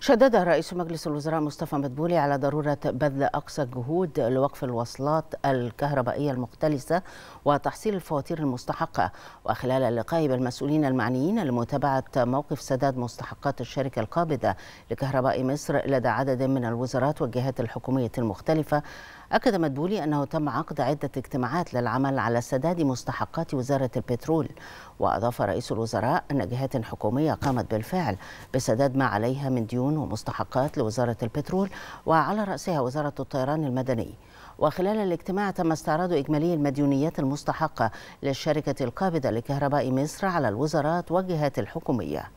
شدد رئيس مجلس الوزراء مصطفى مدبولي على ضرورة بذل أقصى الجهود لوقف الوصلات الكهربائية المختلسة وتحصيل الفواتير المستحقة وخلال اللقاء بالمسؤولين المعنيين لمتابعة موقف سداد مستحقات الشركة القابضة لكهرباء مصر لدى عدد من الوزارات والجهات الحكومية المختلفة أكد مدبولي أنه تم عقد عدة اجتماعات للعمل على سداد مستحقات وزارة البترول وأضاف رئيس الوزراء أن جهات حكومية قامت بالفعل بسداد ما عليها من ديون ديون ومستحقات لوزارة البترول وعلى رأسها وزارة الطيران المدني وخلال الاجتماع تم استعراض إجمالي المديونيات المستحقة للشركة القابضة لكهرباء مصر على الوزارات والجهات الحكومية